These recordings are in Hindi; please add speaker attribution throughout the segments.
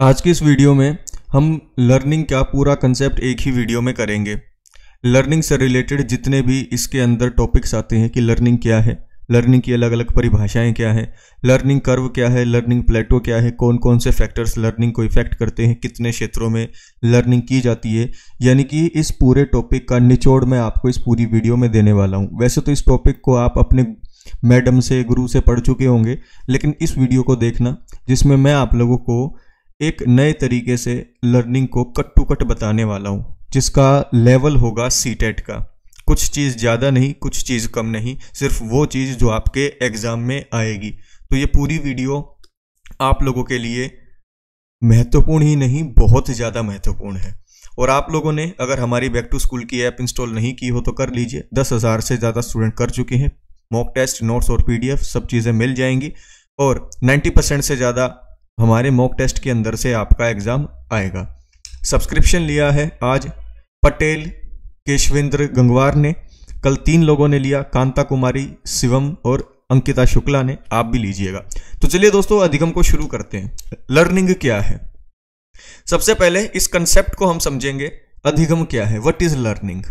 Speaker 1: आज की इस वीडियो में हम लर्निंग का पूरा कंसेप्ट एक ही वीडियो में करेंगे लर्निंग से रिलेटेड जितने भी इसके अंदर टॉपिक्स आते हैं कि लर्निंग क्या है लर्निंग की अलग अलग परिभाषाएं क्या है लर्निंग कर्व क्या है लर्निंग प्लेटो क्या है कौन कौन से फैक्टर्स लर्निंग को इफेक्ट करते हैं कितने क्षेत्रों में लर्निंग की जाती है यानी कि इस पूरे टॉपिक का निचोड़ मैं आपको इस पूरी वीडियो में देने वाला हूँ वैसे तो इस टॉपिक को आप अपने मैडम से गुरु से पढ़ चुके होंगे लेकिन इस वीडियो को देखना जिसमें मैं आप लोगों को एक नए तरीके से लर्निंग को कट टू कट बताने वाला हूँ जिसका लेवल होगा सी टेट e का कुछ चीज़ ज़्यादा नहीं कुछ चीज़ कम नहीं सिर्फ वो चीज़ जो आपके एग्ज़ाम में आएगी तो ये पूरी वीडियो आप लोगों के लिए महत्वपूर्ण ही नहीं बहुत ज़्यादा महत्वपूर्ण है और आप लोगों ने अगर हमारी बैक टू स्कूल की ऐप इंस्टॉल नहीं की हो तो कर लीजिए दस हज़ार से ज़्यादा स्टूडेंट कर चुके हैं मॉक टेस्ट नोट्स और पीडीएफ सब चीज़ें मिल जाएंगी और 90 परसेंट से ज़्यादा हमारे मॉक टेस्ट के अंदर से आपका एग्ज़ाम आएगा सब्सक्रिप्शन लिया है आज पटेल केशवेंद्र गंगवार ने कल तीन लोगों ने लिया कांता कुमारी शिवम और अंकिता शुक्ला ने आप भी लीजिएगा तो चलिए दोस्तों अधिगम को शुरू करते हैं लर्निंग क्या है सबसे पहले इस कंसेप्ट को हम समझेंगे अधिगम क्या है व्हाट इज लर्निंग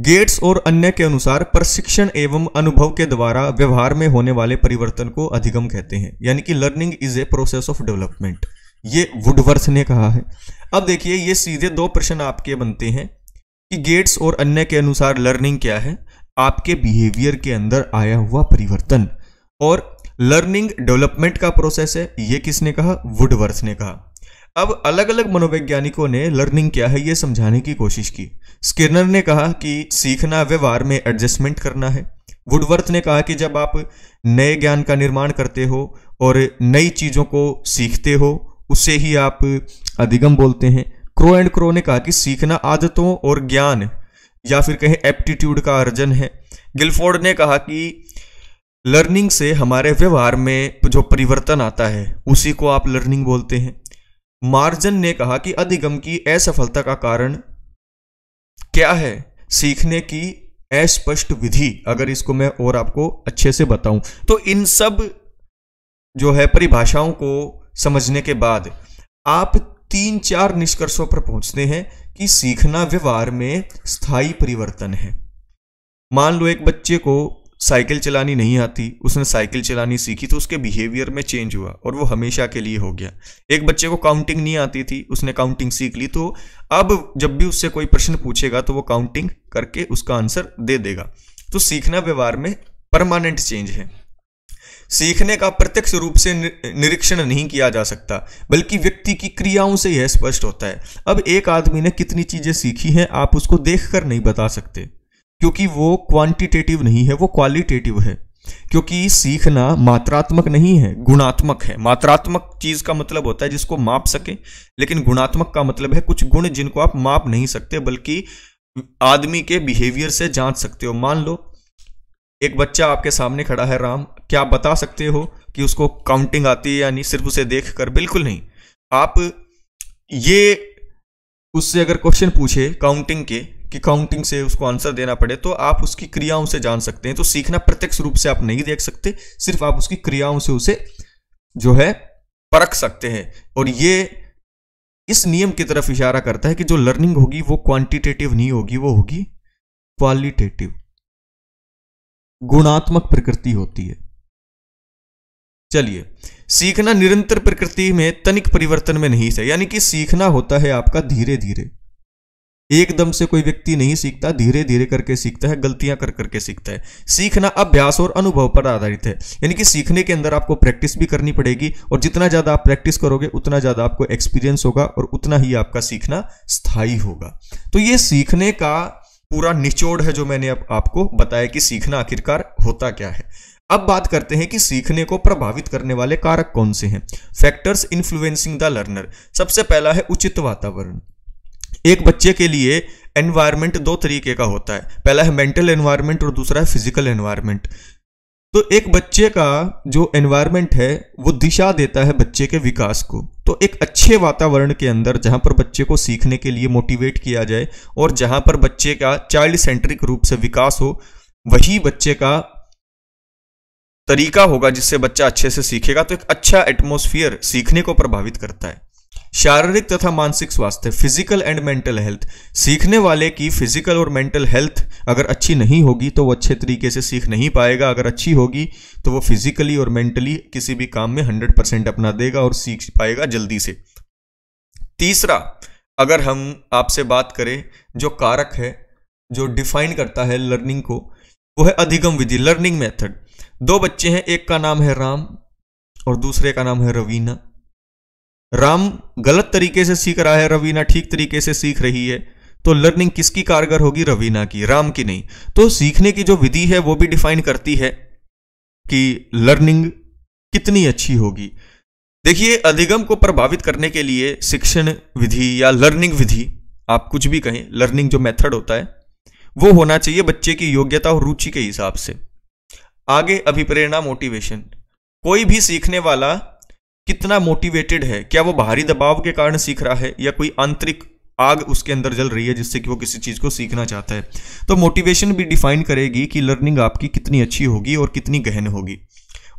Speaker 1: गेट्स और अन्य के अनुसार प्रशिक्षण एवं अनुभव के द्वारा व्यवहार में होने वाले परिवर्तन को अधिगम कहते हैं यानी कि learning is a process of development ये वुडवर्थ ने कहा है अब देखिए ये सीधे दो प्रश्न आपके बनते हैं कि गेट्स और अन्य के अनुसार लर्निंग क्या है आपके बिहेवियर के अंदर आया हुआ परिवर्तन और लर्निंग डेवलपमेंट का प्रोसेस है ये किसने कहा वुडवर्थ ने कहा अब अलग अलग मनोवैज्ञानिकों ने लर्निंग क्या है ये समझाने की कोशिश की स्किनर ने कहा कि सीखना व्यवहार में एडजस्टमेंट करना है वुडवर्थ ने कहा कि जब आप नए ज्ञान का निर्माण करते हो और नई चीज़ों को सीखते हो उसे ही आप अधिगम बोलते हैं क्रो एंड क्रो ने कहा कि सीखना आदतों और ज्ञान या फिर कहें एप्टीट्यूड का अर्जन है गिलफोर्ड ने कहा कि लर्निंग से हमारे व्यवहार में जो परिवर्तन आता है उसी को आप लर्निंग बोलते हैं मार्जन ने कहा कि अधिगम की असफलता का कारण क्या है सीखने की अस्पष्ट विधि अगर इसको मैं और आपको अच्छे से बताऊं तो इन सब जो है परिभाषाओं को समझने के बाद आप तीन चार निष्कर्षों पर पहुंचते हैं कि सीखना व्यवहार में स्थायी परिवर्तन है मान लो एक बच्चे को साइकिल चलानी नहीं आती उसने साइकिल चलानी सीखी तो उसके बिहेवियर में चेंज हुआ और वो हमेशा के लिए हो गया एक बच्चे को काउंटिंग नहीं आती थी उसने काउंटिंग सीख ली तो अब जब भी उससे कोई प्रश्न पूछेगा तो वो काउंटिंग करके उसका आंसर दे देगा तो सीखना व्यवहार में परमानेंट चेंज है सीखने का प्रत्यक्ष रूप से निरीक्षण नहीं किया जा सकता बल्कि व्यक्ति की क्रियाओं से यह स्पष्ट होता है अब एक आदमी ने कितनी चीज़ें सीखी हैं आप उसको देखकर नहीं बता सकते क्योंकि वो क्वांटिटेटिव नहीं है वो क्वालिटेटिव है क्योंकि सीखना मात्रात्मक नहीं है गुणात्मक है मात्रात्मक चीज का मतलब होता है जिसको माप सके लेकिन गुणात्मक का मतलब है कुछ गुण जिनको आप माप नहीं सकते बल्कि आदमी के बिहेवियर से जांच सकते हो मान लो एक बच्चा आपके सामने खड़ा है राम क्या आप बता सकते हो कि उसको काउंटिंग आती है या नहीं सिर्फ उसे देख कर बिल्कुल नहीं आप ये उससे अगर क्वेश्चन पूछे काउंटिंग के कि काउंटिंग से उसको आंसर देना पड़े तो आप उसकी क्रियाओं से जान सकते हैं तो सीखना प्रत्यक्ष रूप से आप नहीं देख सकते सिर्फ आप उसकी क्रियाओं से उसे जो है परख सकते हैं और ये इस नियम की तरफ इशारा करता है कि जो लर्निंग होगी वो क्वांटिटेटिव नहीं होगी वो होगी क्वालिटेटिव गुणात्मक प्रकृति होती है चलिए सीखना निरंतर प्रकृति में तनिक परिवर्तन में नहीं है यानी कि सीखना होता है आपका धीरे धीरे एकदम से कोई व्यक्ति नहीं सीखता धीरे धीरे करके सीखता है गलतियां कर करके सीखता है सीखना अभ्यास और अनुभव पर आधारित है यानी कि सीखने के अंदर आपको प्रैक्टिस भी करनी पड़ेगी और जितना ज़्यादा आप प्रैक्टिस करोगे उतना ज़्यादा आपको एक्सपीरियंस होगा और उतना ही आपका सीखना स्थायी होगा तो ये सीखने का पूरा निचोड़ है जो मैंने अब आपको बताया कि सीखना आखिरकार होता क्या है अब बात करते हैं कि सीखने को प्रभावित करने वाले कारक कौन से हैं फैक्टर्स इन्फ्लुएंसिंग द लर्नर सबसे पहला है उचित वातावरण एक बच्चे के लिए एनवायरनमेंट दो तरीके का होता है पहला है मेंटल एनवायरनमेंट और दूसरा है फिजिकल एनवायरनमेंट तो एक बच्चे का जो एनवायरनमेंट है वो दिशा देता है बच्चे के विकास को तो एक अच्छे वातावरण के अंदर जहां पर बच्चे को सीखने के लिए मोटिवेट किया जाए और जहां पर बच्चे का चाइल्ड सेंट्रिक रूप से विकास हो वही बच्चे का तरीका होगा जिससे बच्चा अच्छे से सीखेगा तो एक अच्छा एटमोसफियर सीखने को प्रभावित करता है शारीरिक तथा मानसिक स्वास्थ्य फिजिकल एंड मेंटल हेल्थ सीखने वाले की फिजिकल और मेंटल हेल्थ अगर अच्छी नहीं होगी तो वो अच्छे तरीके से सीख नहीं पाएगा अगर अच्छी होगी तो वो फिजिकली और मेंटली किसी भी काम में हंड्रेड परसेंट अपना देगा और सीख पाएगा जल्दी से तीसरा अगर हम आपसे बात करें जो कारक है जो डिफाइन करता है लर्निंग को वो है अधिगम विधि लर्निंग मेथड दो बच्चे हैं एक का नाम है राम और दूसरे का नाम है रवीना राम गलत तरीके से सीख रहा है रवीना ठीक तरीके से सीख रही है तो लर्निंग किसकी कारगर होगी रवीना की राम की नहीं तो सीखने की जो विधि है वो भी डिफाइन करती है कि लर्निंग कितनी अच्छी होगी देखिए अधिगम को प्रभावित करने के लिए शिक्षण विधि या लर्निंग विधि आप कुछ भी कहें लर्निंग जो मेथड होता है वो होना चाहिए बच्चे की योग्यता और रुचि के हिसाब से आगे अभिप्रेरणा मोटिवेशन कोई भी सीखने वाला कितना मोटिवेटेड है क्या वो बाहरी दबाव के कारण सीख रहा है या कोई आंतरिक आग उसके अंदर जल रही है जिससे कि वो किसी चीज़ को सीखना चाहता है तो मोटिवेशन भी डिफाइन करेगी कि लर्निंग आपकी कितनी अच्छी होगी और कितनी गहन होगी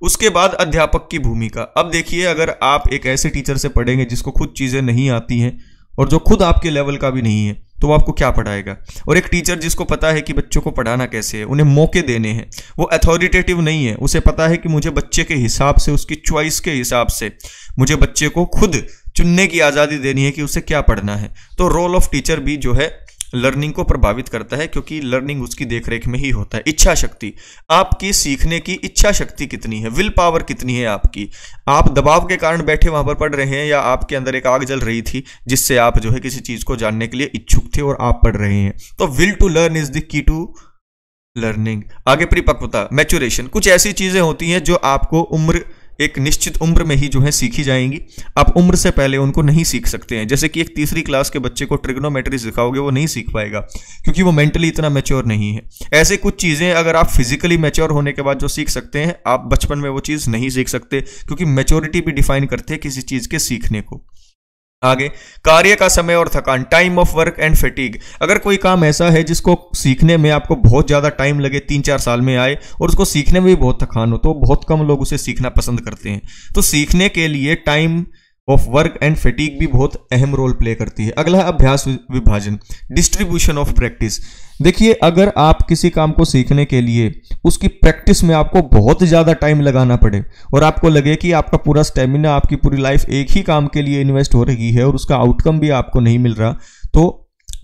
Speaker 1: उसके बाद अध्यापक की भूमिका अब देखिए अगर आप एक ऐसे टीचर से पढ़ेंगे जिसको खुद चीज़ें नहीं आती हैं और जो खुद आपके लेवल का भी नहीं है तो वो आपको क्या पढ़ाएगा और एक टीचर जिसको पता है कि बच्चों को पढ़ाना कैसे है उन्हें मौके देने हैं वो अथॉरिटेटिव नहीं है उसे पता है कि मुझे बच्चे के हिसाब से उसकी च्वाइस के हिसाब से मुझे बच्चे को खुद चुनने की आज़ादी देनी है कि उसे क्या पढ़ना है तो रोल ऑफ टीचर भी जो है लर्निंग को प्रभावित करता है क्योंकि लर्निंग उसकी देखरेख में ही होता है इच्छा शक्ति आपकी सीखने की इच्छा शक्ति कितनी है विल पावर कितनी है आपकी आप दबाव के कारण बैठे वहां पर पढ़ रहे हैं या आपके अंदर एक आग जल रही थी जिससे आप जो है किसी चीज को जानने के लिए इच्छुक थे और आप पढ़ रहे हैं तो will to learn is the key to learning आगे परिपक्वता मैचुरेशन कुछ ऐसी चीजें होती हैं जो आपको उम्र एक निश्चित उम्र में ही जो है सीखी जाएंगी आप उम्र से पहले उनको नहीं सीख सकते हैं जैसे कि एक तीसरी क्लास के बच्चे को ट्रिग्नोमेट्री सिखाओगे वो नहीं सीख पाएगा क्योंकि वो मेंटली इतना मेच्योर नहीं है ऐसे कुछ चीज़ें अगर आप फिजिकली मेच्योर होने के बाद जो सीख सकते हैं आप बचपन में वो चीज़ नहीं सीख सकते क्योंकि मेच्योरिटी भी डिफाइन करते हैं किसी चीज़ के सीखने को आगे कार्य का समय और थकान time of work and fatigue अगर कोई काम ऐसा है जिसको सीखने में आपको बहुत ज़्यादा टाइम लगे तीन चार साल में आए और उसको सीखने में भी बहुत थकान हो तो बहुत कम लोग उसे सीखना पसंद करते हैं तो सीखने के लिए time of work and fatigue भी बहुत अहम रोल प्ले करती है अगला है अभ्यास विभाजन डिस्ट्रीब्यूशन ऑफ प्रैक्टिस देखिए अगर आप किसी काम को सीखने के लिए उसकी प्रैक्टिस में आपको बहुत ज़्यादा टाइम लगाना पड़े और आपको लगे कि आपका पूरा स्टेमिना आपकी पूरी लाइफ एक ही काम के लिए इन्वेस्ट हो रही है और उसका आउटकम भी आपको नहीं मिल रहा तो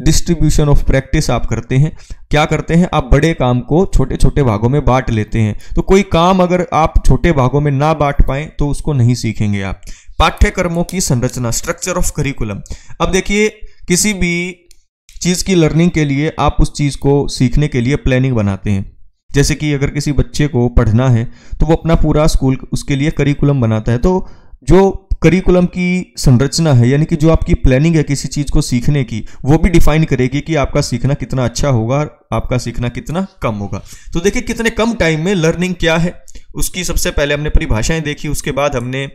Speaker 1: डिस्ट्रीब्यूशन ऑफ प्रैक्टिस आप करते हैं क्या करते हैं आप बड़े काम को छोटे छोटे भागों में बांट लेते हैं तो कोई काम अगर आप छोटे भागों में ना बांट पाएं तो उसको नहीं सीखेंगे आप पाठ्यक्रमों की संरचना स्ट्रक्चर ऑफ करिकुलम अब देखिए किसी भी चीज़ की लर्निंग के लिए आप उस चीज़ को सीखने के लिए प्लानिंग बनाते हैं जैसे कि अगर किसी बच्चे को पढ़ना है तो वो अपना पूरा स्कूल उसके लिए करिकुलम बनाता है तो जो करिकुलम की संरचना है यानी कि जो आपकी प्लानिंग है किसी चीज़ को सीखने की वो भी डिफाइन करेगी कि आपका सीखना कितना अच्छा होगा और आपका सीखना कितना कम होगा तो देखिए कितने कम टाइम में लर्निंग क्या है उसकी सबसे पहले हमने परिभाषाएं देखी उसके बाद हमने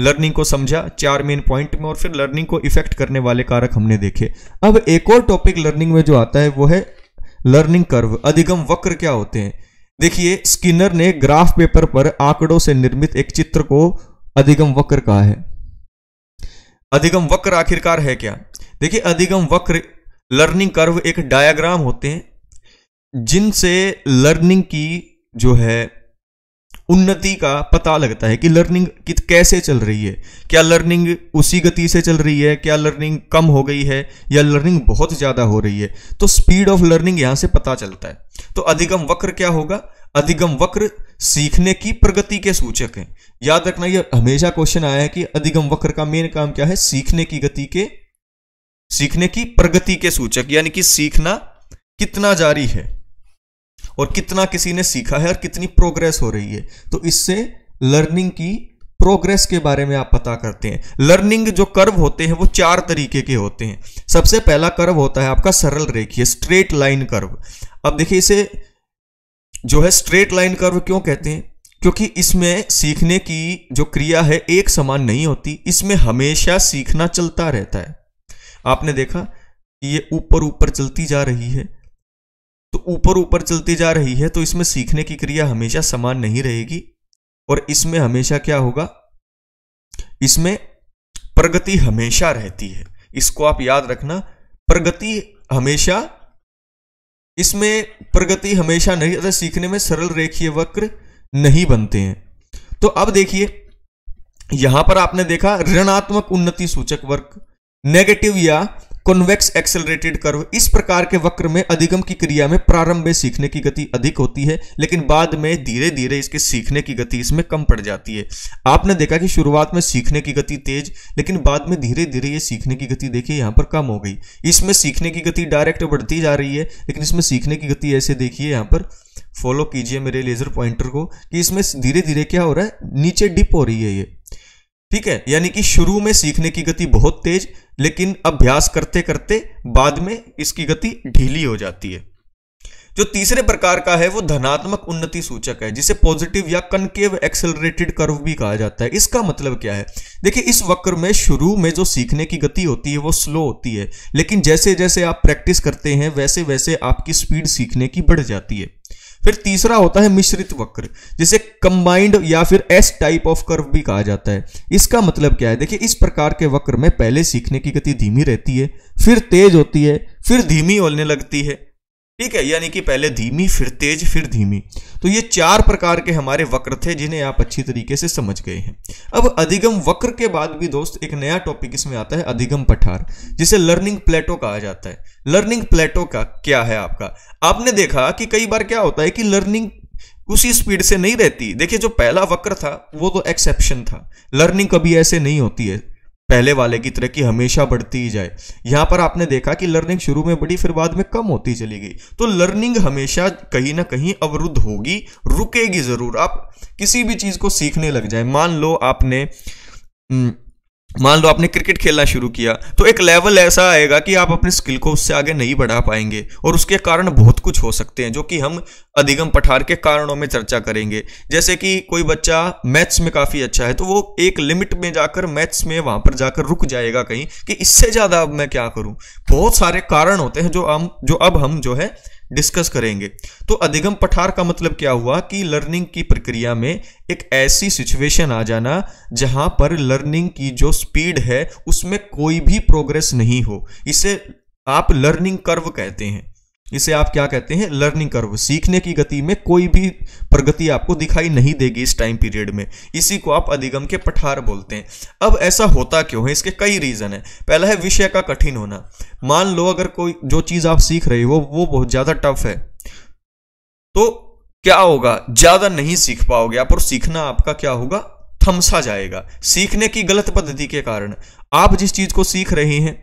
Speaker 1: लर्निंग को समझा चार मेन पॉइंट में और फिर लर्निंग को इफेक्ट करने वाले कारक हमने देखे अब एक और टॉपिक लर्निंग में जो आता है वो है लर्निंग कर्व अधिगम वक्र क्या होते हैं देखिए स्किनर ने ग्राफ पेपर पर आंकड़ों से निर्मित एक चित्र को अधिगम वक्र कहा है अधिगम वक्र आखिरकार है क्या देखिए अधिगम वक्र लर्निंग कर्व एक डायग्राम होते हैं जिनसे लर्निंग की जो है उन्नति का पता लगता है कि लर्निंग कैसे चल रही है क्या लर्निंग उसी गति से चल रही है क्या लर्निंग कम हो गई है या लर्निंग बहुत ज़्यादा हो रही है तो स्पीड ऑफ लर्निंग यहाँ से पता चलता है तो अधिगम वक्र क्या होगा अधिगम वक्र सीखने की प्रगति के सूचक हैं याद रखना यह हमेशा क्वेश्चन आया है कि अधिगम वक्र का मेन काम क्या है सीखने की गति के सीखने की प्रगति के सूचक यानी कि सीखना कितना जारी है और कितना किसी ने सीखा है और कितनी प्रोग्रेस हो रही है तो इससे लर्निंग की प्रोग्रेस के बारे में आप पता करते हैं लर्निंग जो कर्व होते हैं वो चार तरीके के होते हैं सबसे पहला कर्व होता है आपका सरल रेखीय स्ट्रेट लाइन कर्व अब देखिए इसे जो है स्ट्रेट लाइन कर्व क्यों कहते हैं क्योंकि इसमें सीखने की जो क्रिया है एक समान नहीं होती इसमें हमेशा सीखना चलता रहता है आपने देखा कि ये ऊपर ऊपर चलती जा रही है तो ऊपर ऊपर चलती जा रही है तो इसमें सीखने की क्रिया हमेशा समान नहीं रहेगी और इसमें हमेशा क्या होगा इसमें प्रगति हमेशा रहती है इसको आप याद रखना प्रगति हमेशा इसमें प्रगति हमेशा नहीं अर्थात सीखने में सरल रेखीय वक्र नहीं बनते हैं तो अब देखिए यहां पर आपने देखा ऋणात्मक उन्नति सूचक वर्ग नेगेटिव या कॉन्वेक्स एक्सेलरेटेड कर्व इस प्रकार के वक्र में अधिगम की क्रिया में प्रारंभ में सीखने की गति अधिक होती है लेकिन बाद में धीरे धीरे इसके सीखने की गति इसमें कम पड़ जाती है आपने देखा कि शुरुआत में सीखने की गति तेज लेकिन बाद में धीरे धीरे ये सीखने की गति देखिए यहाँ पर कम हो गई इसमें सीखने की गति डायरेक्ट बढ़ती जा रही है लेकिन इसमें सीखने की गति ऐसे देखिए यहाँ पर फॉलो कीजिए मेरे लेजर पॉइंटर को कि इसमें धीरे धीरे क्या हो रहा है नीचे डिप हो रही है ये ठीक है यानी कि शुरू में सीखने की गति बहुत तेज लेकिन अभ्यास करते करते बाद में इसकी गति ढीली हो जाती है जो तीसरे प्रकार का है वो धनात्मक उन्नति सूचक है जिसे पॉजिटिव या कनकेव एक्सेलरेटेड कर्व भी कहा जाता है इसका मतलब क्या है देखिए इस वक्र में शुरू में जो सीखने की गति होती है वो स्लो होती है लेकिन जैसे जैसे आप प्रैक्टिस करते हैं वैसे वैसे आपकी स्पीड सीखने की बढ़ जाती है फिर तीसरा होता है मिश्रित वक्र जिसे कंबाइंड या फिर एस टाइप ऑफ कर्व भी कहा जाता है इसका मतलब क्या है देखिए इस प्रकार के वक्र में पहले सीखने की गति धीमी रहती है फिर तेज होती है फिर धीमी होने लगती है ठीक है यानी कि पहले धीमी फिर तेज फिर धीमी तो ये चार प्रकार के हमारे वक्र थे जिन्हें आप अच्छी तरीके से समझ गए हैं अब अधिगम वक्र के बाद भी दोस्त एक नया टॉपिक इसमें आता है अधिगम पठार जिसे लर्निंग प्लेटो कहा जाता है लर्निंग प्लेटो का क्या है आपका आपने देखा कि कई बार क्या होता है कि लर्निंग उसी स्पीड से नहीं रहती देखिए जो पहला वक्र था वो तो एक्सेप्शन था लर्निंग कभी ऐसे नहीं होती है पहले वाले की तरह की हमेशा बढ़ती ही जाए यहाँ पर आपने देखा कि लर्निंग शुरू में बढ़ी फिर बाद में कम होती चली गई तो लर्निंग हमेशा कहीं ना कहीं अवरुद्ध होगी रुकेगी ज़रूर आप किसी भी चीज़ को सीखने लग जाए मान लो आपने हम्म, मान लो आपने क्रिकेट खेलना शुरू किया तो एक लेवल ऐसा आएगा कि आप अपने स्किल को उससे आगे नहीं बढ़ा पाएंगे और उसके कारण बहुत कुछ हो सकते हैं जो कि हम अधिगम पठार के कारणों में चर्चा करेंगे जैसे कि कोई बच्चा मैथ्स में काफ़ी अच्छा है तो वो एक लिमिट में जाकर मैथ्स में वहाँ पर जाकर रुक जाएगा कहीं कि इससे ज़्यादा अब मैं क्या करूँ बहुत सारे कारण होते हैं जो हम जो अब हम जो है डिस्कस करेंगे तो अधिगम पठार का मतलब क्या हुआ कि लर्निंग की प्रक्रिया में एक ऐसी सिचुएशन आ जाना जहां पर लर्निंग की जो स्पीड है उसमें कोई भी प्रोग्रेस नहीं हो इसे आप लर्निंग कर्व कहते हैं इसे आप क्या कहते हैं लर्निंग कर्व सीखने की गति में कोई भी प्रगति आपको दिखाई नहीं देगी इस टाइम पीरियड में इसी को आप अधिगम के पठार बोलते हैं अब ऐसा होता क्यों है इसके कई रीज़न है पहला है विषय का कठिन होना मान लो अगर कोई जो चीज़ आप सीख रहे हो वो बहुत ज़्यादा टफ है तो क्या होगा ज़्यादा नहीं सीख पाओगे आप और सीखना आपका क्या होगा थमसा जाएगा सीखने की गलत पद्धति के कारण आप जिस चीज़ को सीख रहे हैं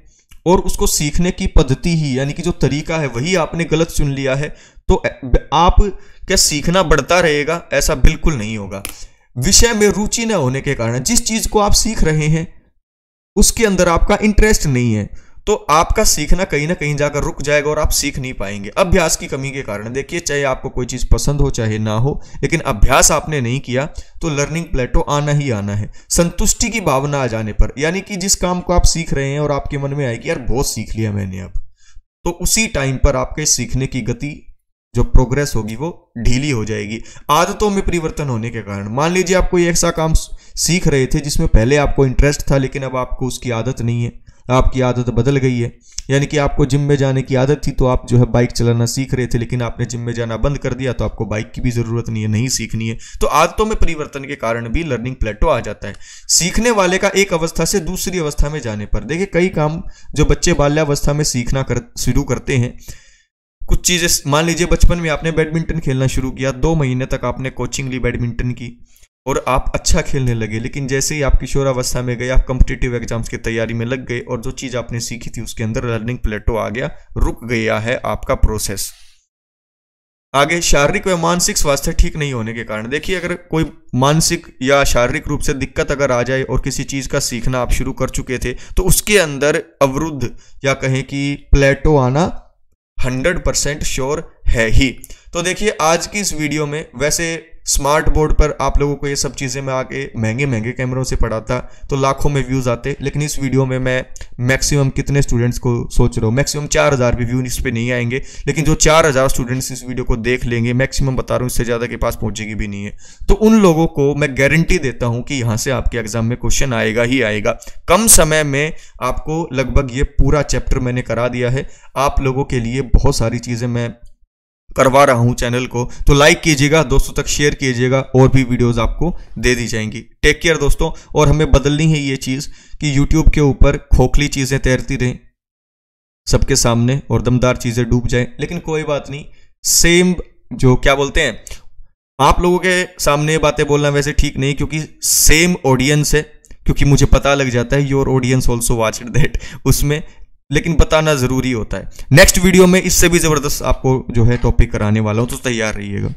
Speaker 1: और उसको सीखने की पद्धति ही यानी कि जो तरीका है वही आपने गलत चुन लिया है तो आप क्या सीखना बढ़ता रहेगा ऐसा बिल्कुल नहीं होगा विषय में रुचि न होने के कारण जिस चीज़ को आप सीख रहे हैं उसके अंदर आपका इंटरेस्ट नहीं है तो आपका सीखना कहीं ना कहीं जाकर रुक जाएगा और आप सीख नहीं पाएंगे अभ्यास की कमी के कारण देखिए चाहे आपको कोई चीज़ पसंद हो चाहे ना हो लेकिन अभ्यास आपने नहीं किया तो लर्निंग प्लेटो आना ही आना है संतुष्टि की भावना आ जाने पर यानी कि जिस काम को आप सीख रहे हैं और आपके मन में आएगी यार बहुत सीख लिया मैंने अब तो उसी टाइम पर आपके सीखने की गति जो प्रोग्रेस होगी वो ढीली हो जाएगी आदतों में परिवर्तन होने के कारण मान लीजिए आप कोई ऐसा काम सीख रहे थे जिसमें पहले आपको इंटरेस्ट था लेकिन अब आपको उसकी आदत नहीं है आपकी आदत बदल गई है यानी कि आपको जिम में जाने की आदत थी तो आप जो है बाइक चलाना सीख रहे थे लेकिन आपने जिम में जाना बंद कर दिया तो आपको बाइक की भी ज़रूरत नहीं है नहीं सीखनी है तो आदतों में परिवर्तन के कारण भी लर्निंग प्लेटो आ जाता है सीखने वाले का एक अवस्था से दूसरी अवस्था में जाने पर देखिए कई काम जो बच्चे बाल्यावस्था में सीखना कर शुरू करते हैं कुछ चीज़ें मान लीजिए बचपन में आपने बैडमिंटन खेलना शुरू किया दो महीने तक आपने कोचिंग ली बैडमिंटन की और आप अच्छा खेलने लगे लेकिन जैसे ही आप किशोरावस्था में गए आप कम्पिटेटिव एग्जाम्स की तैयारी में लग गए और जो चीज़ आपने सीखी थी उसके अंदर लर्निंग प्लेटो आ गया रुक गया है आपका प्रोसेस आगे शारीरिक व मानसिक स्वास्थ्य ठीक नहीं होने के कारण देखिए अगर कोई मानसिक या शारीरिक रूप से दिक्कत अगर आ जाए और किसी चीज़ का सीखना आप शुरू कर चुके थे तो उसके अंदर अवरुद्ध या कहें कि प्लेटो आना हंड्रेड परसेंट श्योर है ही तो देखिए आज की इस वीडियो में वैसे स्मार्ट बोर्ड पर आप लोगों को ये सब चीज़ें मैं आगे महंगे महंगे कैमरों से पढ़ाता तो लाखों में व्यूज़ आते लेकिन इस वीडियो में मैं मैक्सिमम कितने स्टूडेंट्स को सोच रहा हूँ मैक्सिमम चार हज़ार भी व्यू इस पर नहीं आएंगे लेकिन जो चार हज़ार स्टूडेंट्स इस वीडियो को देख लेंगे मैक्सिमम बता रहा हूँ इससे ज़्यादा के पास पहुँचेगी भी नहीं है तो उन लोगों को मैं गारंटी देता हूँ कि यहाँ से आपके एग्ज़ाम में क्वेश्चन आएगा ही आएगा कम समय में आपको लगभग ये पूरा चैप्टर मैंने करा दिया है आप लोगों के लिए बहुत सारी चीज़ें मैं करवा रहा हूँ चैनल को तो लाइक कीजिएगा दोस्तों तक शेयर कीजिएगा और भी वीडियोस आपको दे दी जाएंगी टेक केयर दोस्तों और हमें बदलनी है ये चीज़ कि यूट्यूब के ऊपर खोखली चीज़ें तैरती रहें सबके सामने और दमदार चीज़ें डूब जाएं लेकिन कोई बात नहीं सेम जो क्या बोलते हैं आप लोगों के सामने बातें बोलना वैसे ठीक नहीं क्योंकि सेम ऑडियंस है क्योंकि मुझे पता लग जाता है your audience also watch that उसमें लेकिन बताना ज़रूरी होता है नेक्स्ट वीडियो में इससे भी ज़बरदस्त आपको जो है टॉपिक कराने वाला हूं तो तैयार रहिएगा